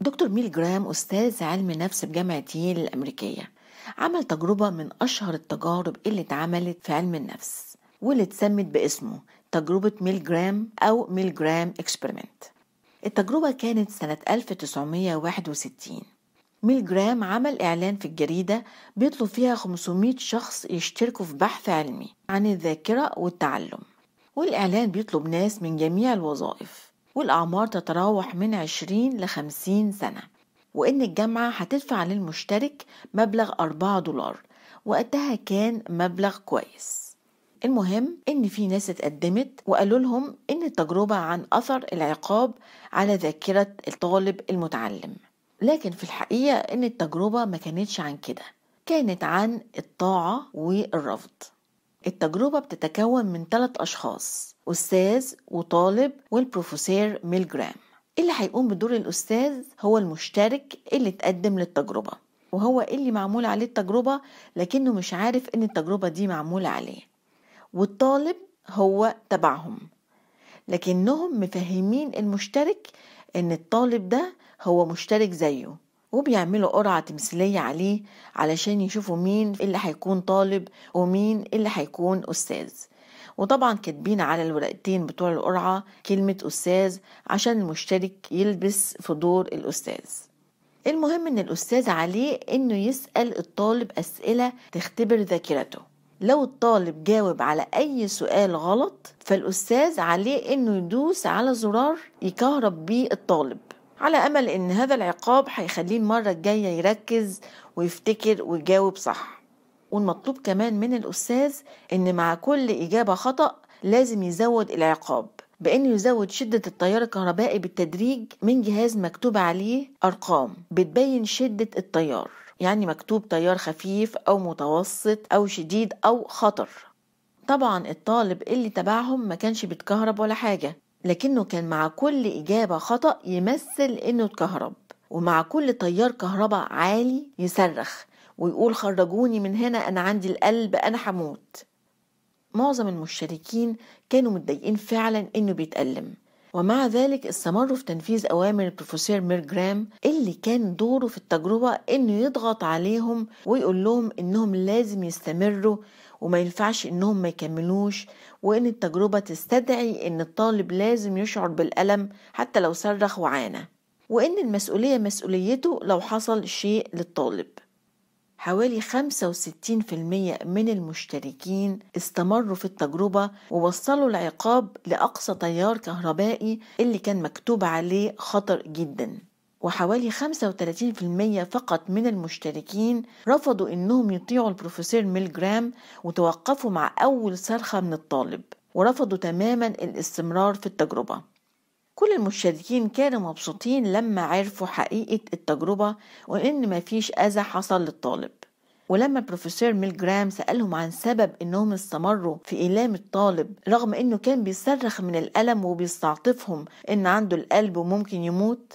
دكتور ميل جرام أستاذ علم نفس بجامعة ييل الأمريكية عمل تجربة من أشهر التجارب اللي اتعملت في علم النفس واللي اتسمت باسمه تجربة ميل جرام أو ميل جرام إكسبيرمنت التجربة كانت سنة 1961 ميل جرام عمل إعلان في الجريدة بيطلب فيها 500 شخص يشتركوا في بحث علمي عن الذاكرة والتعلم والإعلان بيطلب ناس من جميع الوظائف والأعمار تتراوح من 20 ل 50 سنة وإن الجامعة هتدفع للمشترك مبلغ 4 دولار وقتها كان مبلغ كويس المهم إن في ناس اتقدمت وقالوا لهم إن التجربة عن أثر العقاب على ذاكرة الطالب المتعلم لكن في الحقيقة إن التجربة ما كانتش عن كده كانت عن الطاعة والرفض التجربة بتتكون من ثلاث أشخاص أستاذ وطالب والبروفيسور ميل جرام اللي هيقوم بدور الأستاذ هو المشترك اللي اتقدم للتجربة وهو اللي معمول عليه التجربة لكنه مش عارف إن التجربة دي معمولة عليه والطالب هو تبعهم لكنهم مفهمين المشترك إن الطالب ده هو مشترك زيه وبيعملوا قرعة تمثيلية عليه علشان يشوفوا مين اللي هيكون طالب ومين اللي هيكون أستاذ وطبعا كاتبين على الورقتين بتوع القرعة كلمة أستاذ عشان المشترك يلبس في دور الأستاذ المهم ان الاستاذ عليه انه يسال الطالب اسئله تختبر ذاكرته لو الطالب جاوب على اي سؤال غلط فالاستاذ عليه انه يدوس على زرار يكهرب بيه الطالب على أمل إن هذا العقاب هيخليه المرة الجاية يركز ويفتكر ويجاوب صح والمطلوب كمان من الأستاذ إن مع كل إجابة خطأ لازم يزود العقاب بأنه يزود شدة التيار الكهربائي بالتدريج من جهاز مكتوب عليه أرقام بتبين شدة التيار يعني مكتوب تيار خفيف أو متوسط أو شديد أو خطر طبعا الطالب اللي تبعهم ما كانش بيتكهرب ولا حاجة لكنه كان مع كل إجابة خطأ يمثل إنه اتكهرب ومع كل تيار كهرباء عالي يصرخ ويقول خرجوني من هنا أنا عندي القلب أنا هموت معظم المشتركين كانوا متضايقين فعلا إنه بيتألم ومع ذلك استمروا في تنفيذ أوامر البروفيسور مير جرام اللي كان دوره في التجربة إنه يضغط عليهم ويقول لهم إنهم لازم يستمروا وما ينفعش إنهم ما يكملوش وإن التجربة تستدعي إن الطالب لازم يشعر بالألم حتى لو صرخ وعانى وإن المسؤولية مسؤوليته لو حصل شيء للطالب حوالي 65% من المشتركين استمروا في التجربة ووصلوا العقاب لأقصى تيار كهربائي اللي كان مكتوب عليه خطر جدا وحوالي 35% فقط من المشتركين رفضوا انهم يطيعوا البروفيسور ميل جرام وتوقفوا مع اول صرخة من الطالب ورفضوا تماما الاستمرار في التجربة كل المشاركين كانوا مبسوطين لما عرفوا حقيقة التجربة وإن مفيش أذى حصل للطالب ولما البروفيسور ميل جرام سألهم عن سبب إنهم استمروا في إيلام الطالب رغم إنه كان بيصرخ من الألم وبيستعطفهم إن عنده القلب وممكن يموت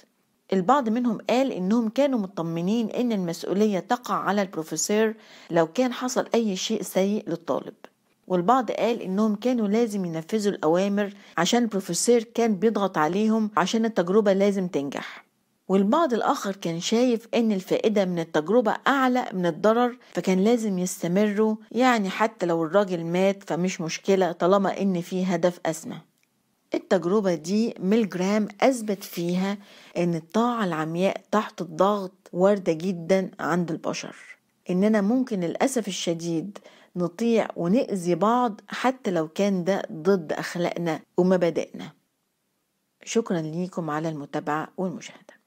البعض منهم قال إنهم كانوا مطمنين إن المسؤولية تقع على البروفيسور لو كان حصل أي شيء سيء للطالب والبعض قال انهم كانوا لازم ينفذوا الاوامر عشان البروفيسور كان بيضغط عليهم عشان التجربه لازم تنجح والبعض الآخر كان شايف إن الفائدة من التجربة أعلى من الضرر فكان لازم يستمروا يعني حتى لو الراجل مات فمش مشكلة طالما إن في هدف أسمى التجربة دي ميلجرام أثبت فيها إن الطاعة العمياء تحت الضغط واردة جدا عند البشر إننا ممكن للأسف الشديد نطيع ونأذي بعض حتى لو كان ده ضد أخلاقنا ومبادئنا شكرا ليكم على المتابعة والمشاهدة